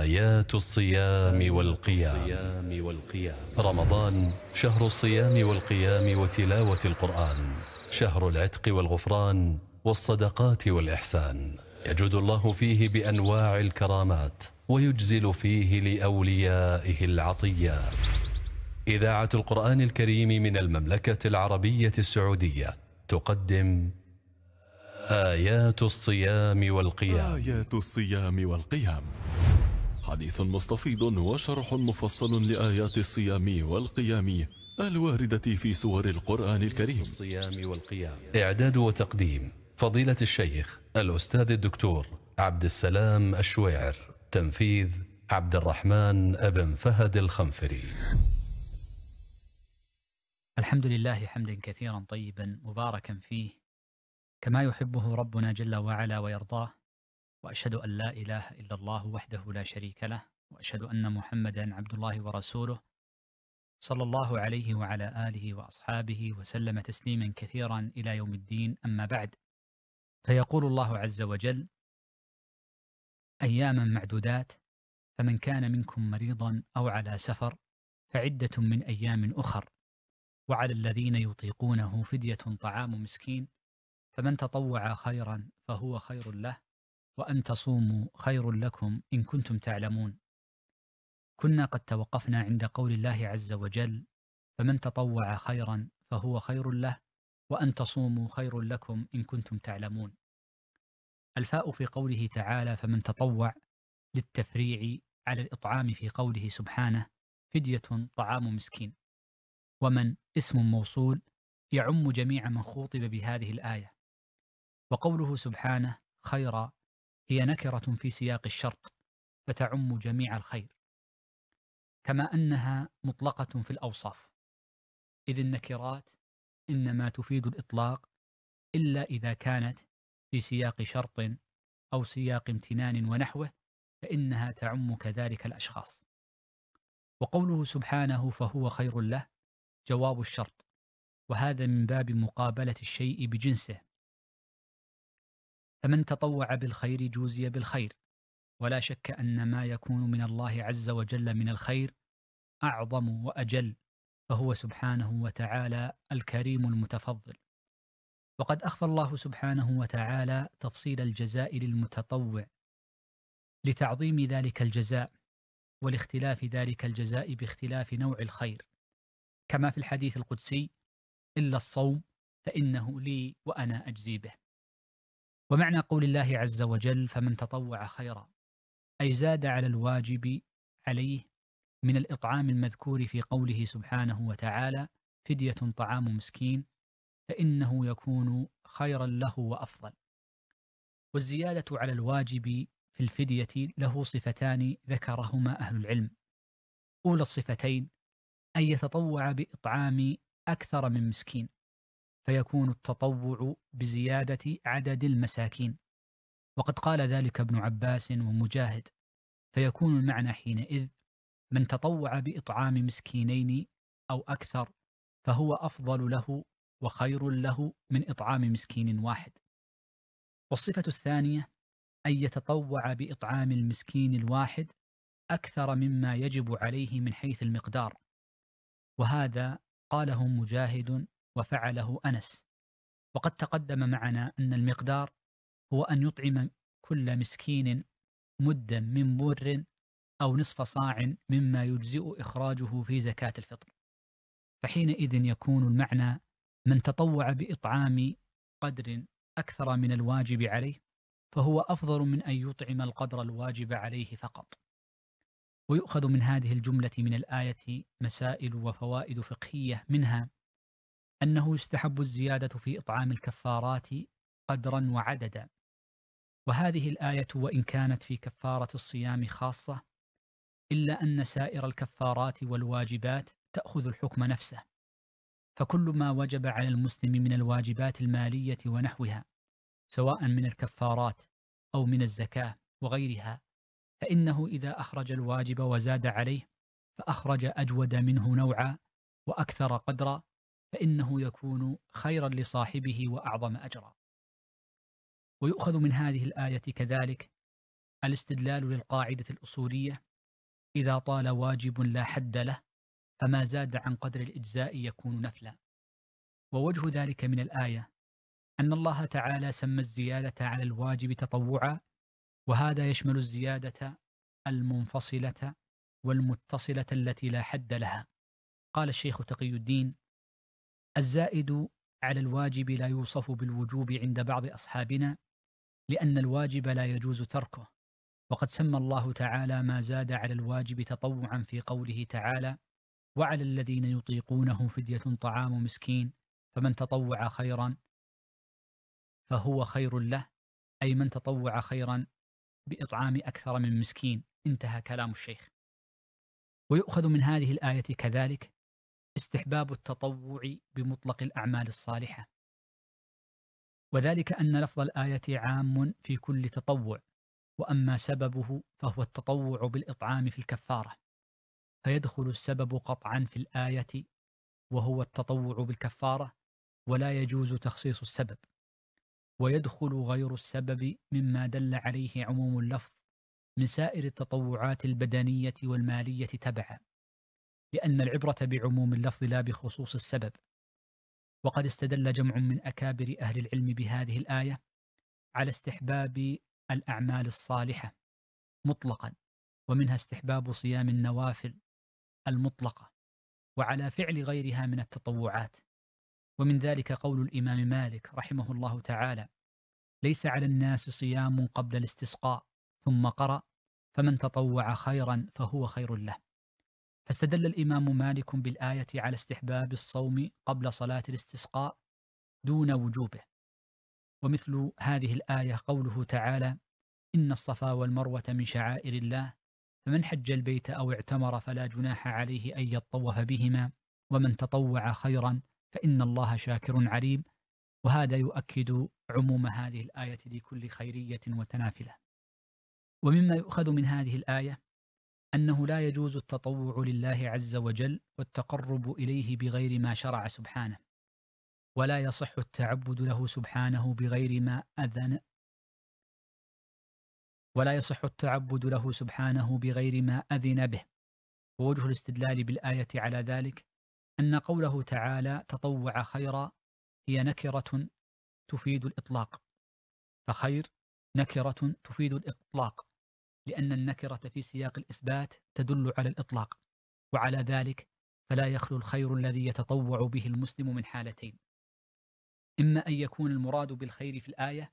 آيات الصيام والقيام رمضان شهر الصيام والقيام وتلاوة القرآن شهر العتق والغفران والصدقات والإحسان يجود الله فيه بأنواع الكرامات ويجزل فيه لأوليائه العطيات إذاعة القرآن الكريم من المملكة العربية السعودية تقدم آيات الصيام والقيام آيات الصيام والقيام حديث مستفيض وشرح مفصل لآيات الصيام والقيام الواردة في سور القرآن الكريم الصيام والقيام إعداد وتقديم فضيلة الشيخ الأستاذ الدكتور عبد السلام الشويعر تنفيذ عبد الرحمن أبن فهد الخنفري الحمد لله حمدا كثيرا طيبا مباركا فيه كما يحبه ربنا جل وعلا ويرضاه وأشهد أن لا إله إلا الله وحده لا شريك له وأشهد أن محمدا عبد الله ورسوله صلى الله عليه وعلى آله وأصحابه وسلم تسليما كثيرا إلى يوم الدين أما بعد فيقول الله عز وجل أياما معدودات فمن كان منكم مريضا أو على سفر فعدة من أيام أخر وعلى الذين يطيقونه فدية طعام مسكين فمن تطوع خيرا فهو خير له وأن تصوموا خير لكم إن كنتم تعلمون كنا قد توقفنا عند قول الله عز وجل فمن تطوع خيرا فهو خير له وأن تصوموا خير لكم إن كنتم تعلمون الفاء في قوله تعالى فمن تطوع للتفريع على الإطعام في قوله سبحانه فدية طعام مسكين ومن اسم موصول يعم جميع من خوطب بهذه الآية وقوله سبحانه خير هي نكرة في سياق الشرط فتعم جميع الخير كما أنها مطلقة في الأوصاف إذ النكرات إنما تفيد الإطلاق إلا إذا كانت في سياق شرط أو سياق امتنان ونحوه فإنها تعم كذلك الأشخاص وقوله سبحانه فهو خير له جواب الشرط وهذا من باب مقابلة الشيء بجنسه فمن تطوع بالخير جوزي بالخير ولا شك ان ما يكون من الله عز وجل من الخير اعظم واجل فهو سبحانه وتعالى الكريم المتفضل وقد اخفى الله سبحانه وتعالى تفصيل الجزاء للمتطوع لتعظيم ذلك الجزاء ولاختلاف ذلك الجزاء باختلاف نوع الخير كما في الحديث القدسي الا الصوم فانه لي وانا اجزي به ومعنى قول الله عز وجل فمن تطوع خيرا أي زاد على الواجب عليه من الإطعام المذكور في قوله سبحانه وتعالى فدية طعام مسكين فإنه يكون خيرا له وأفضل والزيادة على الواجب في الفدية له صفتان ذكرهما أهل العلم أولى الصفتين أن يتطوع بإطعام أكثر من مسكين فيكون التطوع بزيادة عدد المساكين وقد قال ذلك ابن عباس ومجاهد فيكون المعنى حينئذ من تطوع بإطعام مسكينين أو أكثر فهو أفضل له وخير له من إطعام مسكين واحد والصفة الثانية أن يتطوع بإطعام المسكين الواحد أكثر مما يجب عليه من حيث المقدار وهذا قاله مجاهد وفعله أنس وقد تقدم معنا أن المقدار هو أن يطعم كل مسكين مدا من بر أو نصف صاع مما يجزئ إخراجه في زكاة الفطر فحينئذ يكون المعنى من تطوع بإطعام قدر أكثر من الواجب عليه فهو أفضل من أن يطعم القدر الواجب عليه فقط ويؤخذ من هذه الجملة من الآية مسائل وفوائد فقهية منها أنه يستحب الزيادة في إطعام الكفارات قدرا وعددا وهذه الآية وإن كانت في كفارة الصيام خاصة إلا أن سائر الكفارات والواجبات تأخذ الحكم نفسه فكل ما وجب على المسلم من الواجبات المالية ونحوها سواء من الكفارات أو من الزكاة وغيرها فإنه إذا أخرج الواجب وزاد عليه فأخرج أجود منه نوعا وأكثر قدرا فإنه يكون خيرا لصاحبه وأعظم أجرا. ويؤخذ من هذه الآية كذلك الاستدلال للقاعدة الأصولية إذا طال واجب لا حد له فما زاد عن قدر الإجزاء يكون نفلا. ووجه ذلك من الآية أن الله تعالى سمى الزيادة على الواجب تطوعا وهذا يشمل الزيادة المنفصلة والمتصلة التي لا حد لها. قال الشيخ تقي الدين الزائد على الواجب لا يوصف بالوجوب عند بعض اصحابنا لان الواجب لا يجوز تركه وقد سمى الله تعالى ما زاد على الواجب تطوعا في قوله تعالى وعلى الذين يطيقونه فديه طعام مسكين فمن تطوع خيرا فهو خير له اي من تطوع خيرا باطعام اكثر من مسكين انتهى كلام الشيخ ويؤخذ من هذه الايه كذلك استحباب التطوع بمطلق الأعمال الصالحة وذلك أن لفظ الآية عام في كل تطوع وأما سببه فهو التطوع بالإطعام في الكفارة فيدخل السبب قطعا في الآية وهو التطوع بالكفارة ولا يجوز تخصيص السبب ويدخل غير السبب مما دل عليه عموم اللفظ من سائر التطوعات البدنية والمالية تبعا لأن العبرة بعموم اللفظ لا بخصوص السبب وقد استدل جمع من أكابر أهل العلم بهذه الآية على استحباب الأعمال الصالحة مطلقا ومنها استحباب صيام النوافل المطلقة وعلى فعل غيرها من التطوعات ومن ذلك قول الإمام مالك رحمه الله تعالى ليس على الناس صيام قبل الاستسقاء ثم قرأ فمن تطوع خيرا فهو خير له فاستدل الإمام مالك بالآية على استحباب الصوم قبل صلاة الاستسقاء دون وجوبه ومثل هذه الآية قوله تعالى إن الصفا والمروة من شعائر الله فمن حج البيت أو اعتمر فلا جناح عليه أن يطوف بهما ومن تطوع خيرا فإن الله شاكر عليم وهذا يؤكد عموم هذه الآية لكل خيرية وتنافلة ومما يؤخذ من هذه الآية أنه لا يجوز التطوع لله عز وجل والتقرب إليه بغير ما شرع سبحانه ولا يصح التعبد له سبحانه بغير ما أذن ولا يصح التعبد له سبحانه بغير ما أذن به ووجه الاستدلال بالآية على ذلك أن قوله تعالى تطوع خيرا هي نكرة تفيد الإطلاق فخير نكرة تفيد الإطلاق لأن النكرة في سياق الإثبات تدل على الإطلاق وعلى ذلك فلا يخلو الخير الذي يتطوع به المسلم من حالتين إما أن يكون المراد بالخير في الآية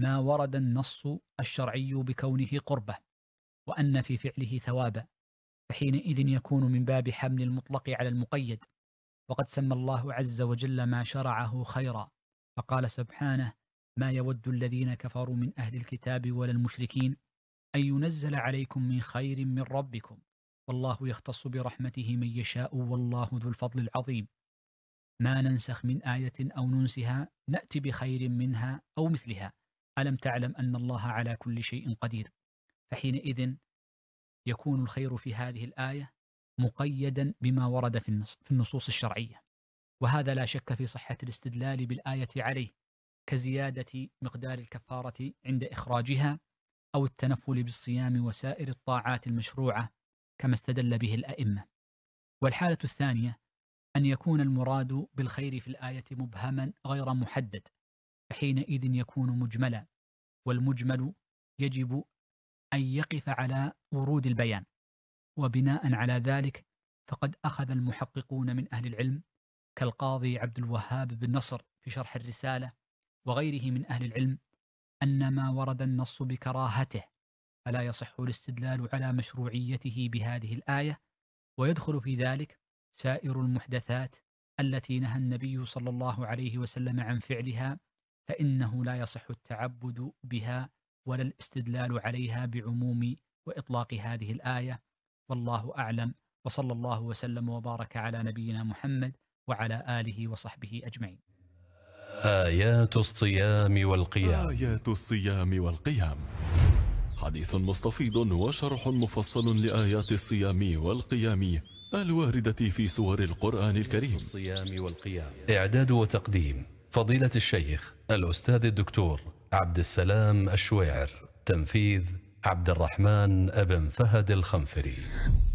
ما ورد النص الشرعي بكونه قربة وأن في فعله ثوابا فحينئذ يكون من باب حمل المطلق على المقيد وقد سمى الله عز وجل ما شرعه خيرا فقال سبحانه ما يود الذين كفروا من أهل الكتاب ولا المشركين أن ينزل عليكم من خير من ربكم والله يختص برحمته من يشاء والله ذو الفضل العظيم ما ننسخ من آية أو ننسها نأتي بخير منها أو مثلها ألم تعلم أن الله على كل شيء قدير فحينئذ يكون الخير في هذه الآية مقيدا بما ورد في النصوص الشرعية وهذا لا شك في صحة الاستدلال بالآية عليه كزيادة مقدار الكفارة عند إخراجها أو التنفل بالصيام وسائر الطاعات المشروعة كما استدل به الأئمة والحالة الثانية أن يكون المراد بالخير في الآية مبهما غير محدد فحينئذ يكون مجملا والمجمل يجب أن يقف على ورود البيان وبناء على ذلك فقد أخذ المحققون من أهل العلم كالقاضي عبد الوهاب بن نصر في شرح الرسالة وغيره من أهل العلم أن ما ورد النص بكراهته فلا يصح الاستدلال على مشروعيته بهذه الآية ويدخل في ذلك سائر المحدثات التي نهى النبي صلى الله عليه وسلم عن فعلها فإنه لا يصح التعبد بها ولا الاستدلال عليها بعموم وإطلاق هذه الآية والله أعلم وصلى الله وسلم وبارك على نبينا محمد وعلى آله وصحبه أجمعين آيات الصيام والقيام آيات الصيام والقيام حديث مستفيض وشرح مفصل لآيات الصيام والقيام الواردة في سور القرآن الكريم الصيام والقيام إعداد وتقديم فضيلة الشيخ الأستاذ الدكتور عبد السلام الشويعر تنفيذ عبد الرحمن أبن فهد الخنفري